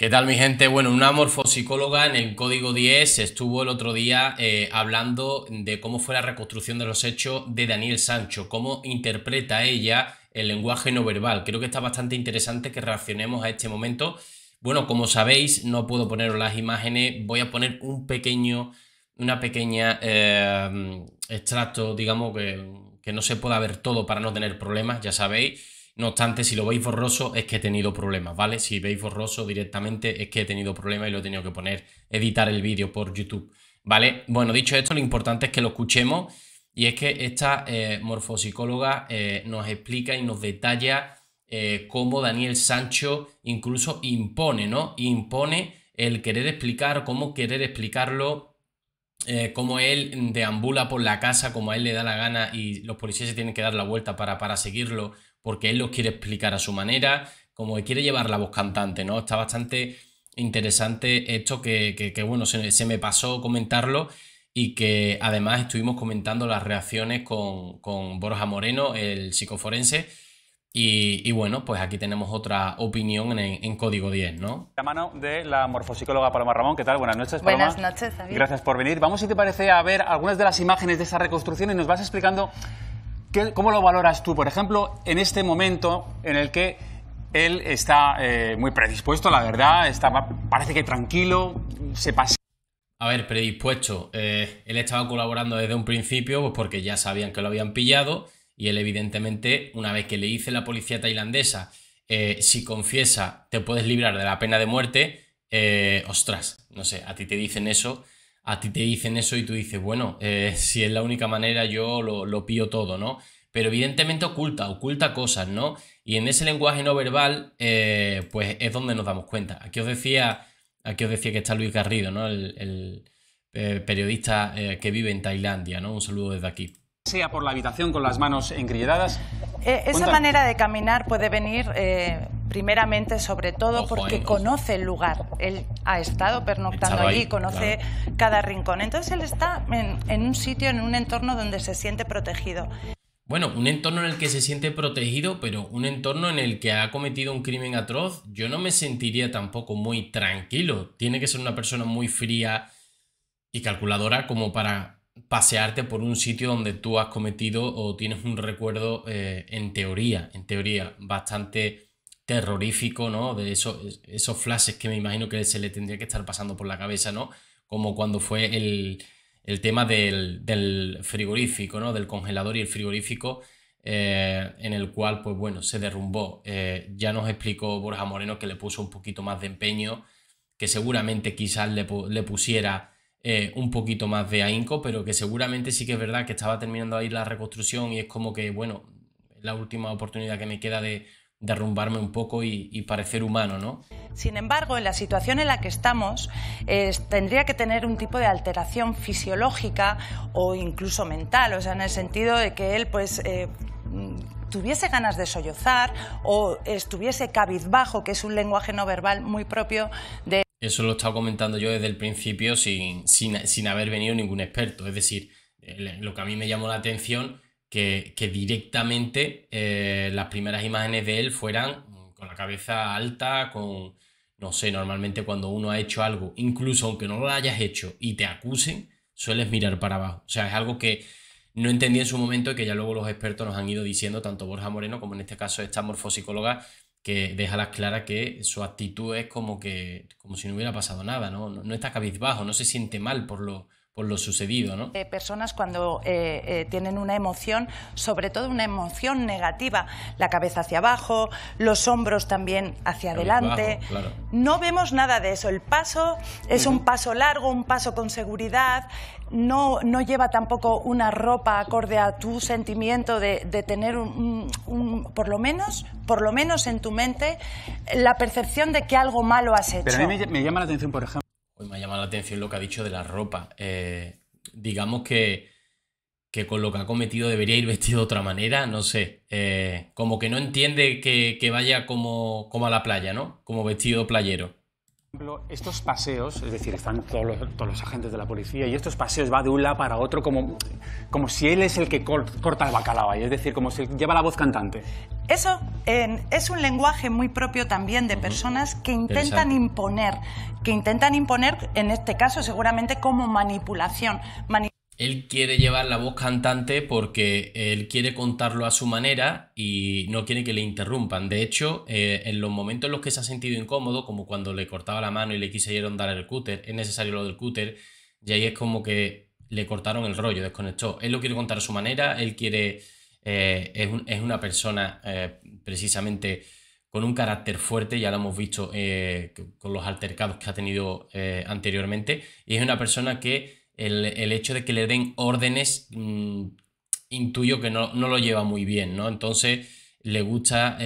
¿Qué tal mi gente? Bueno, una morfopsicóloga en el código 10 estuvo el otro día eh, hablando de cómo fue la reconstrucción de los hechos de Daniel Sancho, cómo interpreta ella el lenguaje no verbal. Creo que está bastante interesante que reaccionemos a este momento. Bueno, como sabéis, no puedo poneros las imágenes, voy a poner un pequeño, una pequeña eh, extracto, digamos, que, que no se pueda ver todo para no tener problemas, ya sabéis. No obstante, si lo veis borroso es que he tenido problemas, ¿vale? Si veis borroso directamente es que he tenido problemas y lo he tenido que poner, editar el vídeo por YouTube, ¿vale? Bueno, dicho esto, lo importante es que lo escuchemos y es que esta eh, morfopsicóloga eh, nos explica y nos detalla eh, cómo Daniel Sancho incluso impone, ¿no? Impone el querer explicar, cómo querer explicarlo cómo como él deambula por la casa, como a él le da la gana y los policías se tienen que dar la vuelta para, para seguirlo, porque él los quiere explicar a su manera, como que quiere llevar la voz cantante, ¿no? Está bastante interesante esto que, bueno, se, me pasó comentarlo y que además estuvimos comentando las reacciones con, con Borja Moreno, el psicoforense. Y, bueno, pues aquí tenemos otra opinión en, Código 10, ¿no? La mano de la morfopsicóloga Paloma Ramón. ¿Qué tal? Buenas noches, Paloma. Buenas noches, David. Gracias por venir. Vamos, si te parece, a ver algunas de las imágenes de esa reconstrucción y nos vas explicando ¿Cómo lo valoras tú, por ejemplo, en este momento en el que él está eh, muy predispuesto, la verdad, parece que tranquilo, se pasa. A ver, predispuesto. Eh, él estaba colaborando desde un principio, pues porque ya sabían que lo habían pillado, y él, evidentemente, una vez que le dice la policía tailandesa, eh, si confiesa, te puedes librar de la pena de muerte. ostras, no sé, a ti te dicen eso a ti te dicen eso y tú dices, bueno, eh, si es la única manera yo lo, pío todo, ¿no? Pero evidentemente oculta, oculta cosas, ¿no? Y en ese lenguaje no verbal, eh, pues es donde nos damos cuenta. Aquí os decía, aquí os decía que está Luis Garrido, ¿no? El, eh, periodista que vive en Tailandia, ¿no? Un saludo desde aquí sea por la habitación con las manos engrilladas. Eh, esa manera de caminar puede venir eh, primeramente, sobre todo, porque eh, conoce el lugar. Él ha estado pernoctando allí, conoce cada rincón. Entonces él está en un sitio, en un entorno donde se siente protegido. Bueno, un entorno en el que se siente protegido, pero un entorno en el que ha cometido un crimen atroz, yo no me sentiría tampoco muy tranquilo. Tiene que ser una persona muy fría y calculadora como para pasearte por un sitio donde tú has cometido o tienes un recuerdo eh, en teoría, en teoría, bastante terrorífico, ¿no? De esos, esos flashes que me imagino que se le tendría que estar pasando por la cabeza, ¿no? Como cuando fue el, tema del, del, frigorífico, ¿no? Del congelador y el frigorífico, eh, en el cual, pues bueno, se derrumbó. Eh, ya nos explicó Borja Moreno que le puso un poquito más de empeño, que seguramente quizás le, le pusiera eh, un poquito más de ahínco, pero que seguramente sí que es verdad que estaba terminando ahí la reconstrucción y es como que, bueno, la última oportunidad que me queda de derrumbarme un poco y, parecer humano, ¿no? Sin embargo, en la situación en la que estamos, tendría que tener un tipo de alteración fisiológica o incluso mental, o sea, en el sentido de que él, pues, eh, tuviese ganas de sollozar o estuviese cabizbajo, que es un lenguaje no verbal muy propio de... Eso lo he estado comentando yo desde el principio sin, sin, haber venido ningún experto. Es decir, lo que a mí me llamó la atención, que, que directamente eh, las primeras imágenes de él fueran con la cabeza alta, con, no sé, normalmente cuando uno ha hecho algo, incluso aunque no lo hayas hecho y te acusen, sueles mirar para abajo. O sea, es algo que no entendí en su momento y que ya luego los expertos nos han ido diciendo, tanto Borja Moreno como en este caso esta morfosicóloga, que deja las claras que su actitud es como que como si no hubiera pasado nada, No, no está cabizbajo, no se siente mal por lo, por lo sucedido, ¿no? Eh, personas cuando eh, eh, tienen una emoción, sobre todo una emoción negativa, la cabeza hacia abajo, los hombros también hacia adelante. No vemos nada de eso. El paso es un paso largo, un paso con seguridad. No, no lleva tampoco una ropa acorde a tu sentimiento de, tener un, por lo menos, por lo menos en tu mente, la percepción de que algo malo has hecho. Pero a mí me llama la atención, por ejemplo. Pues me ha llamado la atención lo que ha dicho de la ropa. Eh, digamos que, con lo que ha cometido debería ir vestido de otra manera, no sé. Eh, como que no entiende que, vaya como, como a la playa, ¿no? Como vestido playero estos paseos, es decir, están todos los, todos los, agentes de la policía y estos paseos va de un lado para otro como, como si él es el que corta el bacalao, es decir, como si lleva la voz cantante. Eso es un lenguaje muy propio también de personas que intentan imponer, que intentan imponer, en este caso seguramente como manipulación. él quiere llevar la voz cantante porque él quiere contarlo a su manera y no quiere que le interrumpan. De hecho, eh, en los momentos en los que se ha sentido incómodo, como cuando le cortaba la mano y le quisieron dar el cúter, es necesario lo del cúter, y ahí es como que le cortaron el rollo, desconectó. Él lo quiere contar a su manera, él quiere eh, es, una persona eh, precisamente con un carácter fuerte, ya lo hemos visto eh, con los altercados que ha tenido anteriormente, y es una persona que el, hecho de que le den órdenes mm, intuyo que no, lo lleva muy bien, ¿no? Entonces le gusta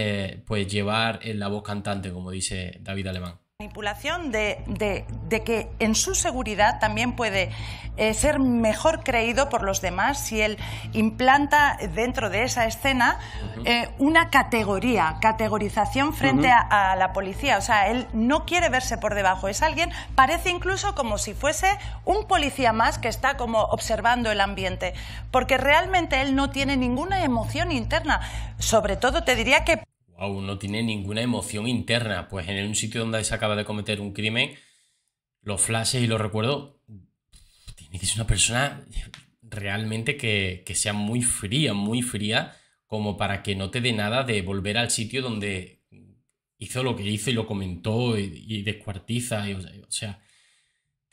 pues llevar la voz cantante, como dice David Alemán manipulación de, de, que en su seguridad también puede eh, ser mejor creído por los demás si él implanta dentro de esa escena eh, una categoría, categorización frente a, la policía. O sea, él no quiere verse por debajo. Es alguien, parece incluso como si fuese un policía más que está como observando el ambiente, porque realmente él no tiene ninguna emoción interna. Sobre todo te diría que wow, no tiene ninguna emoción interna. Pues en un sitio donde se acaba de cometer un crimen, los flashes y lo recuerdo tiene que ser una persona realmente que, sea muy fría, muy fría, como para que no te dé nada de volver al sitio donde hizo lo que hizo y lo comentó y, y descuartiza. Y, o sea,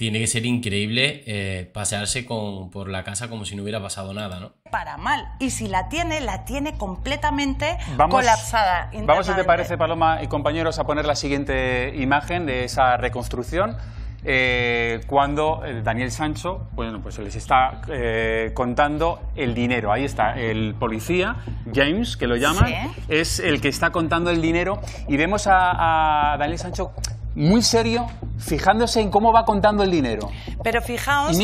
tiene que ser increíble eh, pasearse por la casa como si no hubiera pasado nada, ¿no? Para mal. Y si la tiene, la tiene completamente colapsada. Vamos, si te parece, Paloma y compañeros, a poner la siguiente imagen de esa reconstrucción. Eh, cuando eh, Daniel Sancho bueno, pues les está contando el dinero. Ahí está, el policía, James, que lo llama, es el que está contando el dinero y vemos a Daniel Sancho muy serio, fijándose en cómo va contando el dinero. Pero fijaos.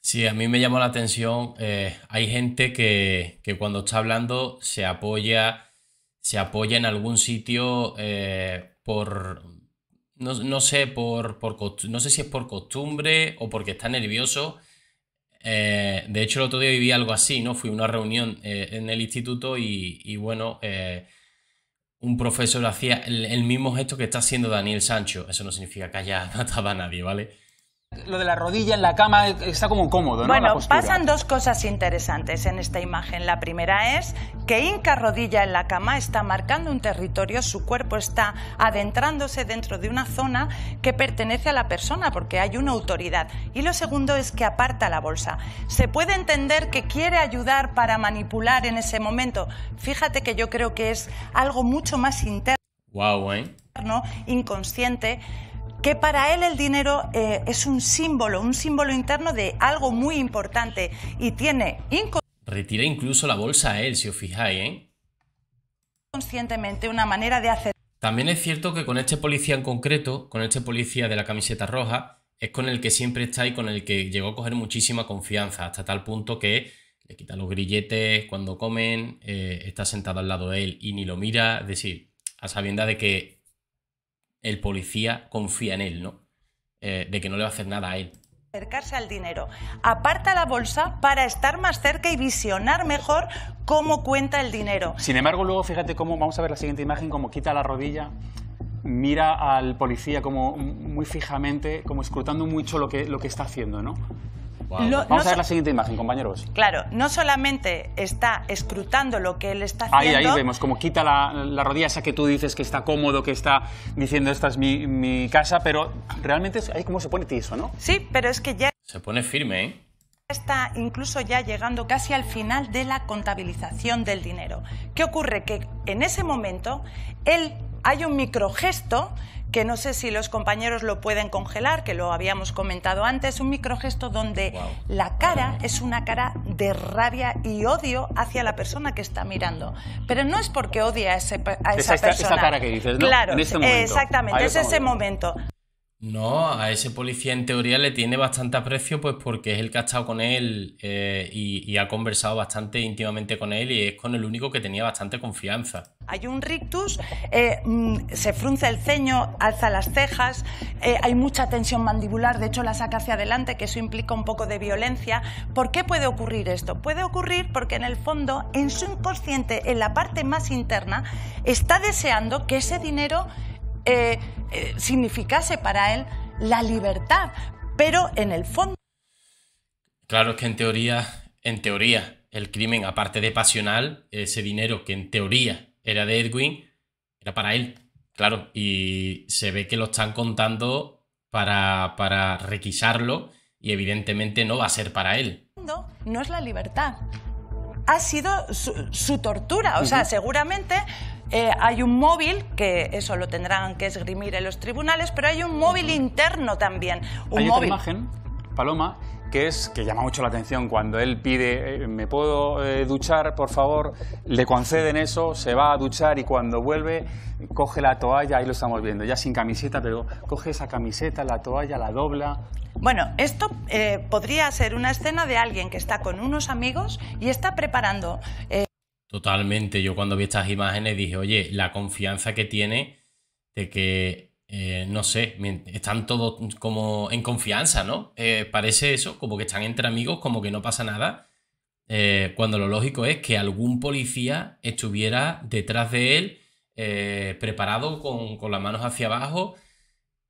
Sí, a mí me llamó la atención. Eh, hay gente que, cuando está hablando se apoya, se apoya en algún sitio eh, por. No, sé, por, no sé si es por costumbre o porque está nervioso. Eh, de hecho, el otro día viví algo así, ¿no? Fui a una reunión en el instituto y bueno, un profesor hacía el, mismo gesto que está haciendo Daniel Sancho. Eso no significa que haya matado a nadie, ¿vale? Lo de la rodilla en la cama está como cómodo, ¿no? Bueno, pasan dos cosas interesantes en esta imagen. La primera es que Inca rodilla en la cama está marcando un territorio, su cuerpo está adentrándose dentro de una zona que pertenece a la persona porque hay una autoridad. Y lo segundo es que aparta la bolsa. Se puede entender que quiere ayudar para manipular en ese momento. Fíjate que yo creo que es algo mucho más interno. ¿eh? Inconsciente que para él el dinero eh, es un símbolo, un símbolo interno de algo muy importante y tiene Retira incluso la bolsa a él, si os fijáis, ¿eh? Conscientemente una manera de hacer. También es cierto que con este policía en concreto, con este policía de la camiseta roja, es con el que siempre está y con el que llegó a coger muchísima confianza, hasta tal punto que le quita los grilletes cuando comen, eh, está sentado al lado de él y ni lo mira, es decir, a sabienda de que el policía confía en él, ¿no? Eh, de que no le va a hacer nada a él. Acercarse al dinero. Aparta la bolsa para estar más cerca y visionar mejor cómo cuenta el dinero. Sin embargo, luego fíjate cómo, vamos a ver la siguiente imagen, cómo quita la rodilla, mira al policía como muy fijamente, como escrutando mucho lo que, lo que está haciendo, ¿no? Vamos a ver la siguiente imagen, compañeros. Claro, no solamente está escrutando lo que él está haciendo. Ahí, vemos como quita la, la, rodilla esa que tú dices que está cómodo, que está diciendo esta es mi, casa, pero realmente ahí como se pone eso, ¿no? Sí, pero es que ya. Se pone firme, ¿eh? está incluso ya llegando casi al final de la contabilización del dinero. ¿Qué ocurre? Que en ese momento él hay un microgesto que no sé si los compañeros lo pueden congelar, que lo habíamos comentado antes, un microgesto donde la cara es una cara de rabia y odio hacia la persona que está mirando. Pero no es porque odia a, ese, esa, persona. Esa cara que dices, ¿no? Claro, este exactamente, es ese momento. No, a ese policía en teoría le tiene bastante aprecio, pues porque es el que ha estado con él eh, y, ha conversado bastante íntimamente con él y es con el único que tenía bastante confianza. Hay un rictus, eh, mm, se frunce el ceño, alza las cejas, eh, hay mucha tensión mandibular, de hecho la saca hacia adelante, que eso implica un poco de violencia. ¿Por qué puede ocurrir esto? Puede ocurrir porque en el fondo, en su inconsciente, en la parte más interna, está deseando que ese dinero... Eh, significase para él la libertad, pero en el fondo... Claro que en teoría, en teoría, el crimen, aparte de pasional, ese dinero que en teoría era de Edwin, era para él, claro, y se ve que lo están contando para, para requisarlo y evidentemente no va a ser para él. No, no es la libertad, ha sido su, tortura, o sea, seguramente eh, hay un móvil, que eso lo tendrán que esgrimir en los tribunales, pero hay un móvil interno también. Un hay otra imagen, Paloma, que es que llama mucho la atención cuando él pide eh, me puedo eh, duchar por favor le conceden eso se va a duchar y cuando vuelve coge la toalla ahí lo estamos viendo ya sin camiseta pero coge esa camiseta la toalla la dobla bueno, esto podría ser una escena de alguien que está con unos amigos y está preparando Totalmente, yo cuando vi estas imágenes dije, oye, la confianza que tiene de que, eh, no sé, están todos como en confianza, ¿no? Eh, parece eso, como que están entre amigos, como que no pasa nada, eh, cuando lo lógico es que algún policía estuviera detrás de él, preparado con, las manos hacia abajo,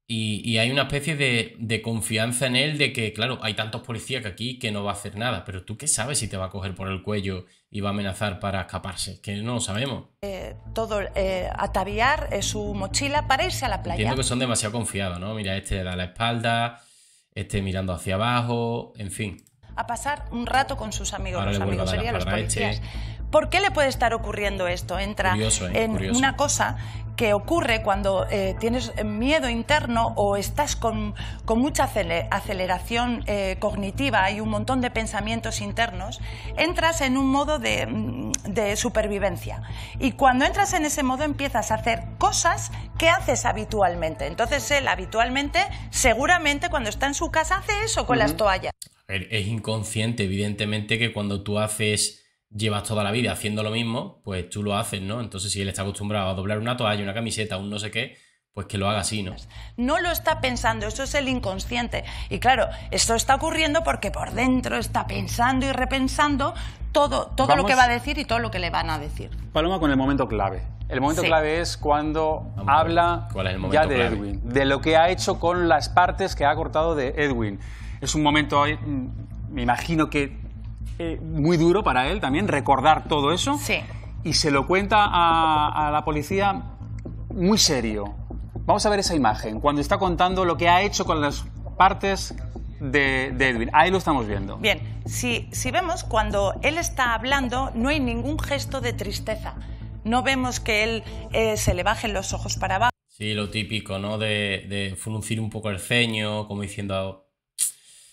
y, hay una especie de, de confianza en él de que, claro, hay tantos policías que aquí que no va a hacer nada, pero tú qué sabes si te va a coger por el cuello y va a amenazar para escaparse, que no lo sabemos. Eh, todo eh, ataviar eh, su mochila para irse a la playa. Entiendo que son demasiado confiados, ¿no? Mira, este da la espalda, este mirando hacia abajo, en fin. A pasar un rato con sus amigos, los amigos serían los este. policías. ¿Por qué le puede estar ocurriendo esto? Entra en una cosa que ocurre cuando eh, tienes miedo interno o estás con, mucha aceleración eh, cognitiva, y un montón de pensamientos internos, entras en un modo mm, de, supervivencia. Y cuando entras en ese modo empiezas a hacer cosas que haces habitualmente. Entonces él habitualmente, seguramente cuando está en su casa, hace eso con las toallas. Es inconsciente, evidentemente, que cuando tú haces llevas toda la vida haciendo lo mismo, pues tú lo haces, ¿no? Entonces, si él está acostumbrado a doblar una toalla, una camiseta, un no sé qué, pues que lo haga así, ¿no? No lo está pensando, eso es el inconsciente. Y claro, esto está ocurriendo porque por dentro está pensando y repensando todo, todo lo que va a decir y todo lo que le van a decir. Paloma, con el momento clave. El momento clave es cuando habla ya de Edwin, de lo que ha hecho con las partes que ha cortado de Edwin. Es un momento, mm, me imagino que eh, muy duro para él también recordar todo eso. Sí. Y se lo cuenta a, la policía muy serio. Vamos a ver esa imagen, cuando está contando lo que ha hecho con las partes de, Edwin. Ahí lo estamos viendo. Bien, si, si vemos, cuando él está hablando, no hay ningún gesto de tristeza. No vemos que él eh, se le bajen los ojos para abajo. Sí, lo típico, ¿no? De, de un poco el ceño, como diciendo,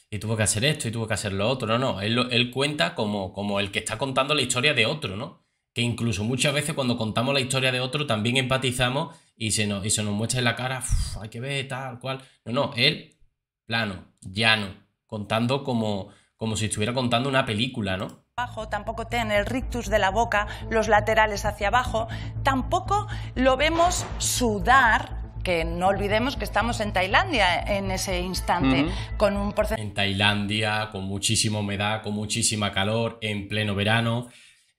y tuvo que hacer esto y tuvo que hacer lo otro. No, no, él, cuenta como, como el que está contando la historia de otro, ¿no? Que incluso muchas veces cuando contamos la historia de otro también empatizamos y se nos, y se muestra en la cara, hay que ver tal cual. No, no, él plano, llano, contando como, como si estuviera contando una película, ¿no? ...bajo, tampoco tiene el rictus de la boca, los laterales hacia abajo, tampoco lo vemos sudar que no olvidemos que estamos en Tailandia en ese instante, con un porcentaje... En Tailandia, con muchísima humedad, con muchísima calor, en pleno verano,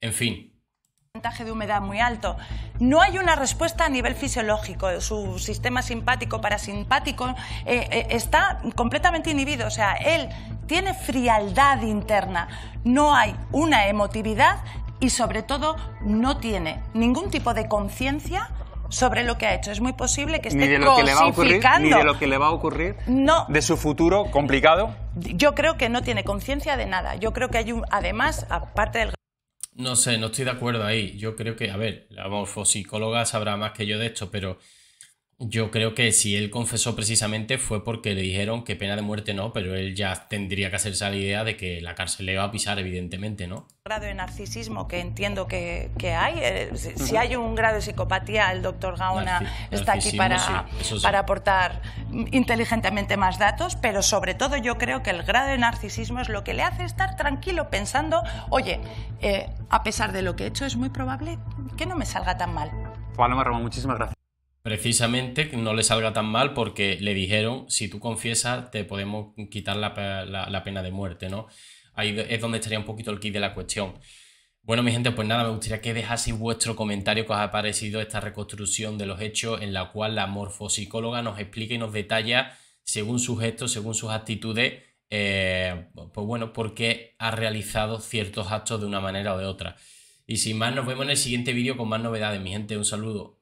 en fin, de humedad muy alto. No hay una respuesta a nivel fisiológico. Su sistema simpático, parasimpático, eh, eh, está completamente inhibido. O sea, él tiene frialdad interna. No hay una emotividad y, sobre todo, no tiene ningún tipo de conciencia sobre lo que ha hecho. Es muy posible que esté ni de lo que le va a ni de lo que le va a ocurrir, no. de su futuro complicado. Yo creo que no tiene conciencia de nada. Yo creo que hay un, además, aparte del no sé, no estoy de acuerdo ahí. Yo creo que, a ver, la morfopsicóloga sabrá más que yo de esto, pero yo creo que si él confesó precisamente fue porque le dijeron que pena de muerte no, pero él ya tendría que hacerse la idea de que la cárcel le va a pisar, evidentemente, ¿no? grado de narcisismo que entiendo que, hay, eh, si, hay un grado de psicopatía, el doctor Gaona está aquí para, para aportar inteligentemente más datos, pero sobre todo yo creo que el grado de narcisismo es lo que le hace estar tranquilo pensando, oye, eh, a pesar de lo que he hecho, es muy probable que no me salga tan mal. Juan Ramón, muchísimas gracias. Precisamente que no le salga tan mal porque le dijeron, si tú confiesas, te podemos quitar la, pena de muerte, ¿no? Ahí es donde estaría un poquito el kit de la cuestión. Bueno, mi gente, pues nada, me gustaría que dejaseis vuestro comentario que os ha parecido esta reconstrucción de los hechos en la cual la morfopsicóloga nos explica y nos detalla, según sus gestos, según sus actitudes, eh, pues bueno, por qué ha realizado ciertos actos de una manera o de otra. Y sin más, nos vemos en el siguiente vídeo con más novedades, mi gente. Un saludo.